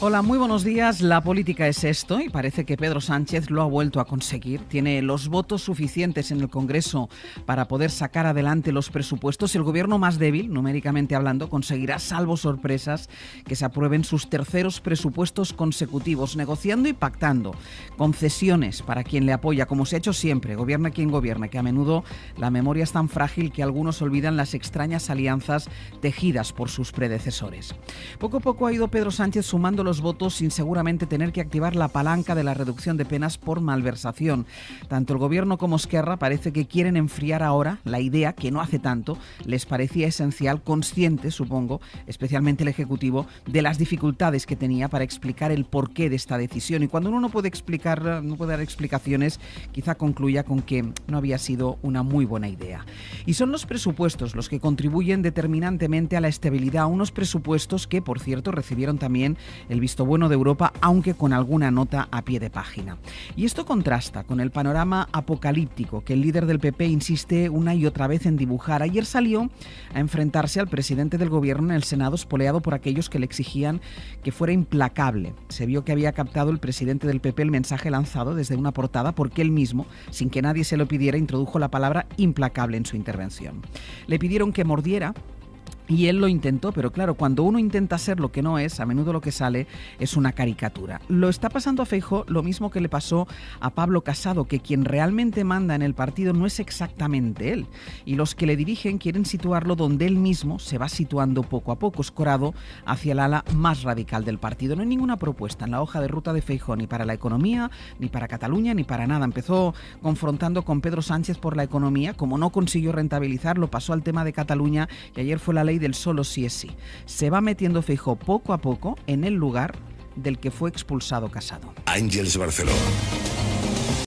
Hola, muy buenos días. La política es esto y parece que Pedro Sánchez lo ha vuelto a conseguir. Tiene los votos suficientes en el Congreso para poder sacar adelante los presupuestos. El gobierno más débil, numéricamente hablando, conseguirá, salvo sorpresas, que se aprueben sus terceros presupuestos consecutivos, negociando y pactando concesiones para quien le apoya, como se ha hecho siempre, gobierna quien gobierna, que a menudo la memoria es tan frágil que algunos olvidan las extrañas alianzas tejidas por sus predecesores. Poco a poco ha ido Pedro Sánchez sumando los votos sin seguramente tener que activar la palanca de la reducción de penas por malversación. Tanto el gobierno como Esquerra parece que quieren enfriar ahora la idea que no hace tanto les parecía esencial, consciente, supongo, especialmente el Ejecutivo, de las dificultades que tenía para explicar el porqué de esta decisión. Y cuando uno no puede explicar, no puede dar explicaciones, quizá concluya con que no había sido una muy buena idea. Y son los presupuestos los que contribuyen determinantemente a la estabilidad, unos presupuestos que, por cierto, recibieron también el visto bueno de Europa, aunque con alguna nota a pie de página. Y esto contrasta con el panorama apocalíptico que el líder del PP insiste una y otra vez en dibujar. Ayer salió a enfrentarse al presidente del gobierno en el Senado, espoleado por aquellos que le exigían que fuera implacable. Se vio que había captado el presidente del PP el mensaje lanzado desde una portada porque él mismo, sin que nadie se lo pidiera, introdujo la palabra implacable en su intervención. Le pidieron que mordiera y él lo intentó, pero claro, cuando uno intenta ser lo que no es, a menudo lo que sale es una caricatura. Lo está pasando a Feijo lo mismo que le pasó a Pablo Casado, que quien realmente manda en el partido no es exactamente él. Y los que le dirigen quieren situarlo donde él mismo se va situando poco a poco, escorado hacia el ala más radical del partido. No hay ninguna propuesta en la hoja de ruta de Feijo, ni para la economía, ni para Cataluña, ni para nada. Empezó confrontando con Pedro Sánchez por la economía, como no consiguió rentabilizarlo, pasó al tema de Cataluña y ayer fue la ley del solo sí es sí. Se va metiendo Fijo poco a poco en el lugar del que fue expulsado Casado. Ángeles Barcelona.